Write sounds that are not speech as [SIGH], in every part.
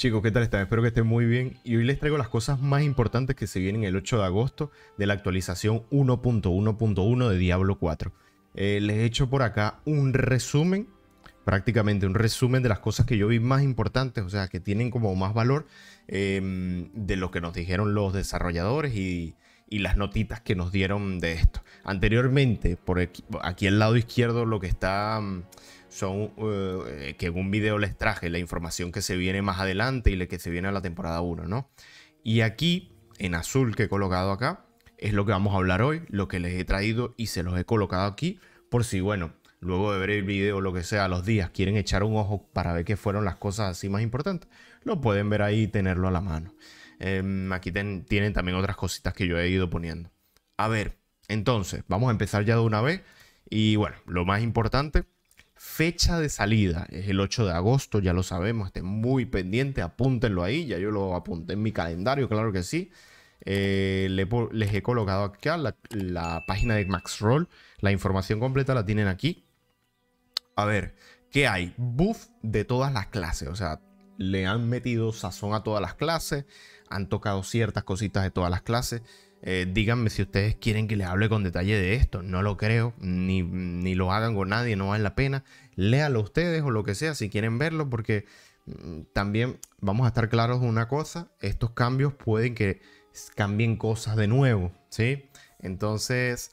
Chicos, ¿qué tal están? Espero que estén muy bien y hoy les traigo las cosas más importantes que se vienen el 8 de agosto de la actualización 1.1.1 de Diablo 4. Eh, les he hecho por acá un resumen, prácticamente un resumen de las cosas que yo vi más importantes, o sea, que tienen como más valor em, de lo que nos dijeron los desarrolladores y, las notitas que nos dieron de esto. Anteriormente, por aquí, al lado izquierdo, lo que está mm, son eh, eh, que en un video les traje la información que se viene más adelante y la que se viene a la temporada 1, ¿no? Y aquí, en azul que he colocado acá, es lo que vamos a hablar hoy, lo que les he traído y se los he colocado aquí por si, bueno, luego de ver el video o lo que sea, los días quieren echar un ojo para ver qué fueron las cosas así más importantes, lo pueden ver ahí y tenerlo a la mano. Em, aquí tienen también otras cositas que yo he ido poniendo. A ver, entonces, vamos a empezar ya de una vez. Y bueno, lo más importante Fecha de salida es el 8 de agosto, ya lo sabemos, estén muy pendientes, apúntenlo ahí, ya yo lo apunté en mi calendario, claro que sí. Eh, les he colocado acá la, la, página de MaxRoll, la información completa la tienen aquí. A ver, ¿qué hay? Buff de todas las clases, o sea, le han metido sazón a todas las clases, han tocado ciertas cositas de todas las clases. Eh, díganme si ustedes quieren que les hable con detalle de esto. No lo creo, ni, lo hagan con nadie, no vale la pena. Léalo ustedes o lo que sea si quieren verlo, porque mm, también vamos a estar claros de una cosa: estos cambios pueden que cambien cosas de nuevo, ¿sí? Entonces,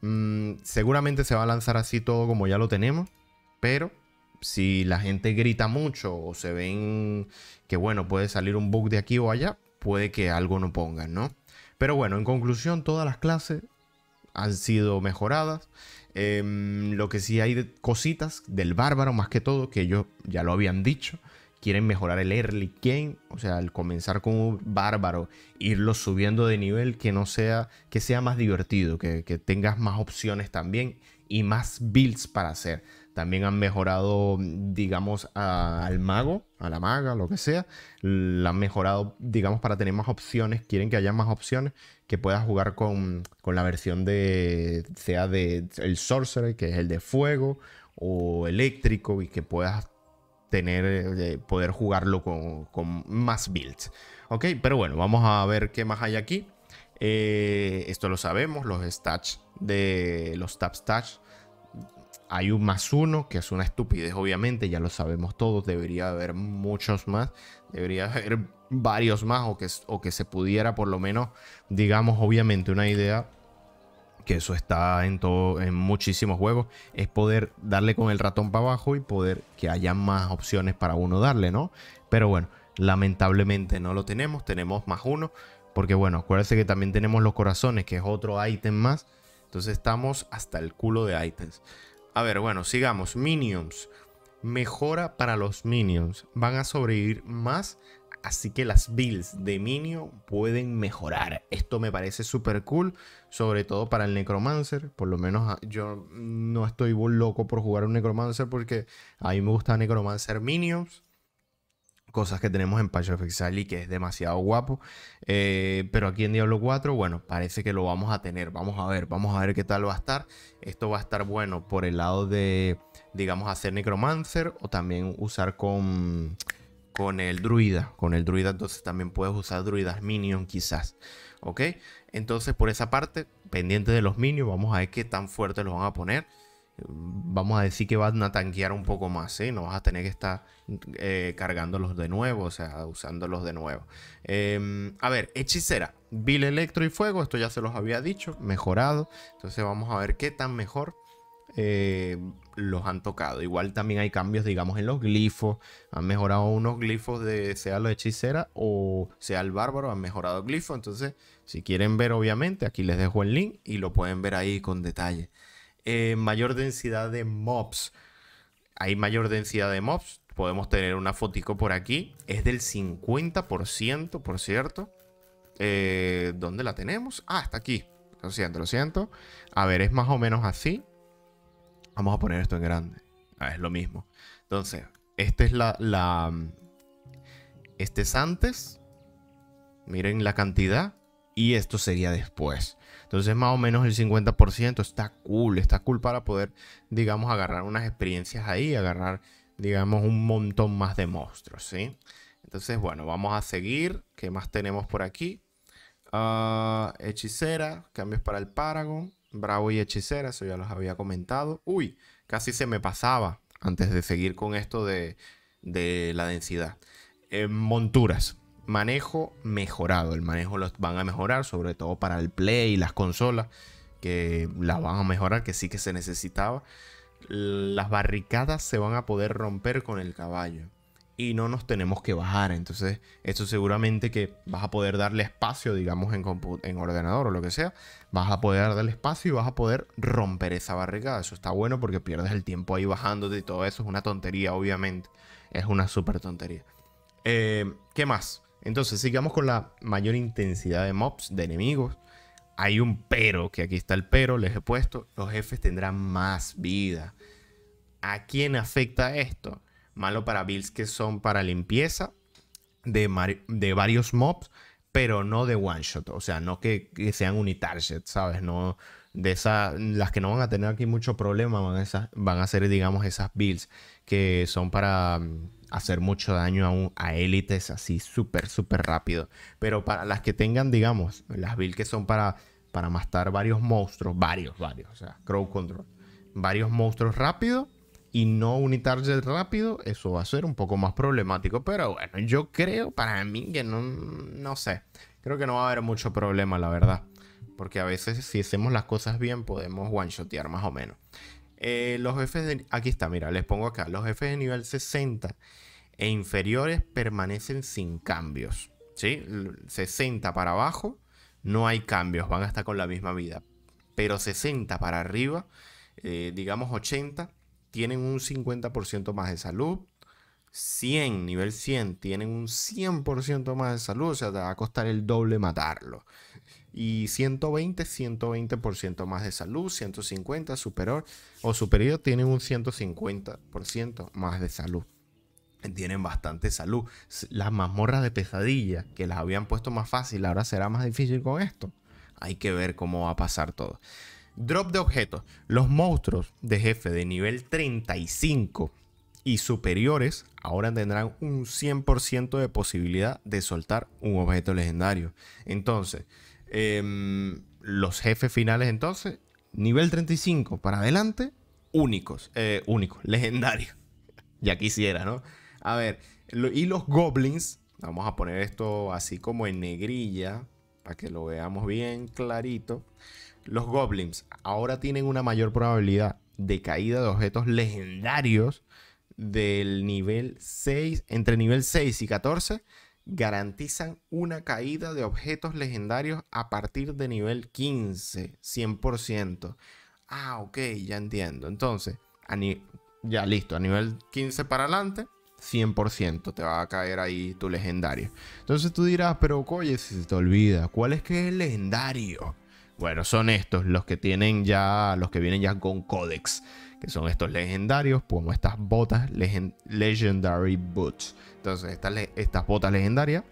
mm, seguramente se va a lanzar así todo como ya lo tenemos, pero si la gente grita mucho o se ven que, bueno, puede salir un bug de aquí o allá, puede que algo no pongan, ¿no? Pero bueno, en conclusión, todas las clases han sido mejoradas. Em, lo que sí hay cositas del bárbaro, más que todo, que ellos ya lo habían dicho. Quieren mejorar el early game, o sea, al comenzar con un bárbaro, irlo subiendo de nivel, que no sea, que sea más divertido, que, que tengas más opciones también y más builds para hacer. También han mejorado, digamos, al mago, a la maga, lo que sea. La han mejorado, digamos, para tener más opciones. Quieren que haya más opciones, que puedas jugar con, la versión de, sea de el sorcerer, que es el de fuego, o eléctrico, y que puedas tener, eh, poder jugarlo con, más builds. Ok, pero bueno, vamos a ver qué más hay aquí. Eh, esto lo sabemos, los stats de los tap stats hay un más uno, que es una estupidez, obviamente, ya lo sabemos todos. Debería haber muchos más. Debería haber varios más o que, o que se pudiera por lo menos, digamos, obviamente una idea que eso está en todo en muchísimos juegos es poder darle con el ratón para abajo y poder que haya más opciones para uno darle, ¿no? Pero bueno, lamentablemente no lo tenemos, tenemos más uno, porque bueno, acuérdense que también tenemos los corazones, que es otro ítem más, entonces estamos hasta el culo de ítems. A ver, bueno, sigamos. Minions. Mejora para los minions. Van a sobrevivir más. Así que las builds de minion pueden mejorar. Esto me parece súper cool. Sobre todo para el necromancer. Por lo menos ah, yo no estoy loco por jugar un necromancer. Porque a mí me gusta necromancer minions cosas que tenemos en Patch of y que es demasiado guapo. Eh, pero aquí en Diablo 4, bueno, parece que lo vamos a tener. Vamos a ver, vamos a ver qué tal va a estar. Esto va a estar bueno por el lado de, digamos, hacer Necromancer o también usar con, con el druida. Con el druida entonces también puedes usar druidas minion quizás. ¿Ok? Entonces por esa parte, pendiente de los minions, vamos a ver qué tan fuerte los van a poner vamos a decir que van a tanquear un poco más, ¿sí? ¿eh? No vas a tener que estar eh, cargándolos de nuevo, o sea, usándolos de nuevo. Em, a ver, hechicera, vil electro y fuego, esto ya se los había dicho, mejorado. Entonces vamos a ver qué tan mejor eh, los han tocado. Igual también hay cambios, digamos, en los glifos. Han mejorado unos glifos de sea los hechicera o sea el bárbaro, han mejorado glifos. Entonces, si quieren ver, obviamente, aquí les dejo el link y lo pueden ver ahí con detalle. Eh, mayor densidad de mobs. Hay mayor densidad de mobs. Podemos tener una fotico por aquí. Es del 50%, por cierto. Eh, ¿Dónde la tenemos? Ah, está aquí. Lo siento, lo siento. A ver, es más o menos así. Vamos a poner esto en grande. Ah, es lo mismo. Entonces, esta es la, la... Este es antes. Miren la cantidad y esto sería después. Entonces más o menos el 50% está cool, está cool para poder, digamos, agarrar unas experiencias ahí, agarrar, digamos, un montón más de monstruos, ¿sí? Entonces, bueno, vamos a seguir. ¿Qué más tenemos por aquí? Ah, hechicera, cambios para el Paragon, Bravo y Hechicera, eso ya los había comentado. Uy, casi se me pasaba antes de seguir con esto de, de la densidad. Eh, monturas manejo mejorado. El manejo lo van a mejorar, sobre todo para el Play y las consolas, que las van a mejorar, que sí que se necesitaba. Las barricadas se van a poder romper con el caballo. Y no nos tenemos que bajar. Entonces, esto seguramente que vas a poder darle espacio, digamos, en, ordenador o lo que sea. Vas a poder darle espacio y vas a poder romper esa barricada. Eso está bueno porque pierdes el tiempo ahí bajándote y todo eso. Es una tontería, obviamente. Es una súper tontería. Eh, ¿Qué más? Entonces, sigamos con la mayor intensidad de mobs, de enemigos. Hay un pero, que aquí está el pero, les he puesto. Los jefes tendrán más vida. ¿A quién afecta esto? Malo para builds que son para limpieza de, varios mobs, pero no de one shot. O sea, no que, sean unitarget, ¿sabes? No, de las que no van a tener aquí mucho problema van a ser, digamos, esas builds que son para mm, hacer mucho daño a, élites así súper, súper rápido. Pero para las que tengan, digamos, las builds que son para, para mastar varios monstruos, varios, varios, o sea, Crow Control, varios monstruos rápido y no unitarget rápido, eso va a ser un poco más problemático. Pero bueno, yo creo, para mí, que no, no sé, creo que no va a haber mucho problema, la verdad. Porque a veces si hacemos las cosas bien podemos one-shotear más o menos. Eh, los jefes de... Aquí está, mira, les pongo acá. Los jefes de nivel 60 e inferiores permanecen sin cambios. ¿sí? 60 para abajo no hay cambios, van a estar con la misma vida. Pero 60 para arriba, eh, digamos 80, tienen un 50% más de salud. 100, nivel 100, tienen un 100% más de salud, o sea, te va a costar el doble matarlo y 120, 120% más de salud, 150 superior o superior tienen un 150% más de salud. Tienen bastante salud. Las mazmorras de pesadilla que las habían puesto más fácil, ahora será más difícil con esto. Hay que ver cómo va a pasar todo. Drop de objetos. Los monstruos de jefe de nivel 35 y superiores ahora tendrán un 100% de posibilidad de soltar un objeto legendario. Entonces, Em, los jefes finales entonces, nivel 35 para adelante, únicos, eh, únicos, legendarios. [LAUGHS] ya quisiera, ¿no? A ver, y los goblins, vamos a poner esto así como en negrilla, para que lo veamos bien clarito. Los goblins ahora tienen una mayor probabilidad de caída de objetos legendarios del nivel 6, entre nivel 6 y 14, garantizan una caída de objetos legendarios a partir de nivel 15, 100%. Ah, ok, ya entiendo. Entonces, ya listo, a nivel 15 para adelante, 100% te va a caer ahí tu legendario. Entonces tú dirás, pero oye, si se te olvida, ¿cuál es que es el legendario? Bueno, son estos, los que tienen ya, los que vienen ya con codex que son estos legendarios, como estas botas, Legendary Boots. Entonces, estas, botas legendarias,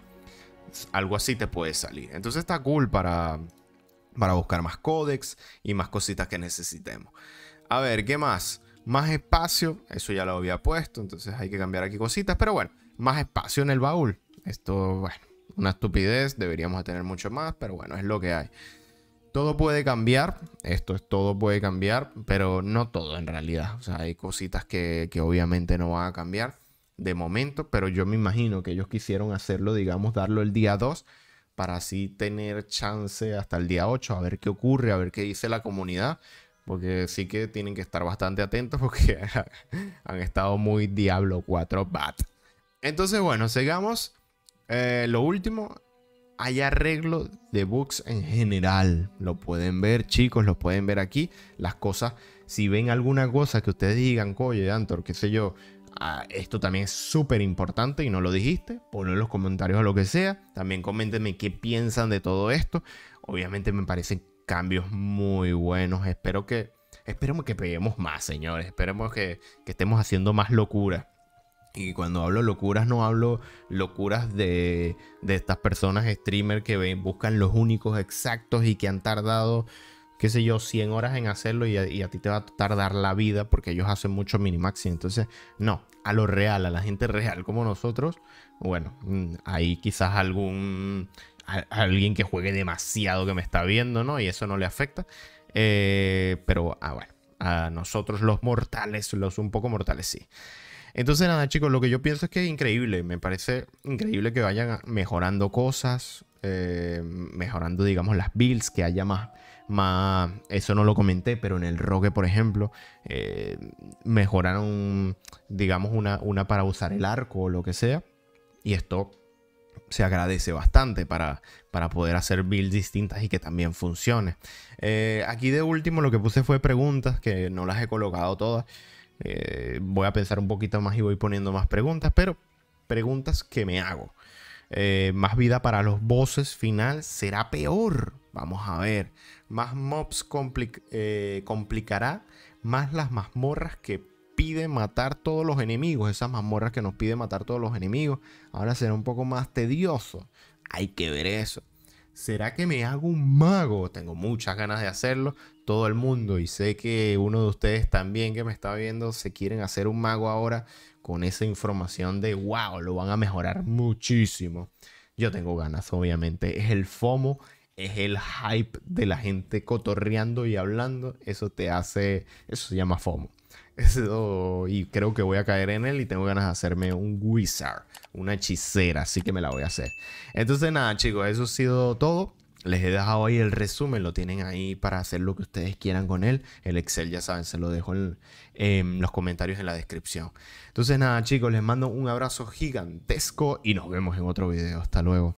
algo así te puede salir. Entonces, está cool para, para buscar más códex y más cositas que necesitemos. A ver, ¿qué más? Más espacio, eso ya lo había puesto, entonces hay que cambiar aquí cositas, pero bueno, más espacio en el baúl. Esto, bueno, una estupidez, deberíamos tener mucho más, pero bueno, es lo que hay todo puede cambiar, esto es todo puede cambiar, pero no todo en realidad. O sea, hay cositas que, obviamente no van a cambiar de momento, pero yo me imagino que ellos quisieron hacerlo, digamos, darlo el día 2 para así tener chance hasta el día 8, a ver qué ocurre, a ver qué dice la comunidad, porque sí que tienen que estar bastante atentos porque [LAUGHS] han estado muy Diablo 4 Bat. Entonces, bueno, sigamos. Eh, lo último hay arreglo de books en general. Lo pueden ver, chicos, lo pueden ver aquí. Las cosas, si ven alguna cosa que ustedes digan, oye, Antor, qué sé yo, ah, esto también es súper importante y no lo dijiste, ponlo en los comentarios o lo que sea. También coméntenme qué piensan de todo esto. Obviamente me parecen cambios muy buenos. Espero que, esperemos que peguemos más, señores. Esperemos que, que estemos haciendo más locura. Y cuando hablo locuras, no hablo locuras de, estas personas streamer que buscan los únicos exactos y que han tardado, qué sé yo, 100 horas en hacerlo y a, ti te va a tardar la vida porque ellos hacen mucho y Entonces, no, a lo real, a la gente real como nosotros, bueno, mm, hay quizás algún alguien que juegue demasiado que me está viendo, ¿no? Y eso no le afecta. Eh, pero, ah, bueno, a nosotros los mortales, los un poco mortales sí. Entonces, nada, chicos, lo que yo pienso es que es increíble. Me parece increíble que vayan mejorando cosas, eh, mejorando, digamos, las builds, que haya más, más. Eso no lo comenté, pero en el Rogue, por ejemplo, eh, mejoraron, digamos, una, una para usar el arco o lo que sea. Y esto se agradece bastante para, para poder hacer builds distintas y que también funcione. Eh, aquí de último lo que puse fue preguntas, que no las he colocado todas. Eh, voy a pensar un poquito más y voy poniendo más preguntas, pero preguntas que me hago. Eh, más vida para los bosses final será peor. Vamos a ver. Más mobs eh, complicará más las mazmorras que pide matar todos los enemigos. Esas mazmorras que nos pide matar todos los enemigos. Ahora será un poco más tedioso. Hay que ver eso. ¿Será que me hago un mago? Tengo muchas ganas de hacerlo. Todo el mundo, y sé que uno de ustedes también que me está viendo, se quieren hacer un mago ahora con esa información de, wow, lo van a mejorar muchísimo. Yo tengo ganas, obviamente. Es el FOMO, es el hype de la gente cotorreando y hablando. Eso te hace, eso se llama FOMO y creo que voy a caer en él y tengo ganas de hacerme un wizard, una hechicera, así que me la voy a hacer. Entonces nada chicos, eso ha sido todo. Les he dejado ahí el resumen, lo tienen ahí para hacer lo que ustedes quieran con él. El Excel, ya saben, se lo dejo en, en, los comentarios en la descripción. Entonces nada chicos, les mando un abrazo gigantesco y nos vemos en otro video. Hasta luego.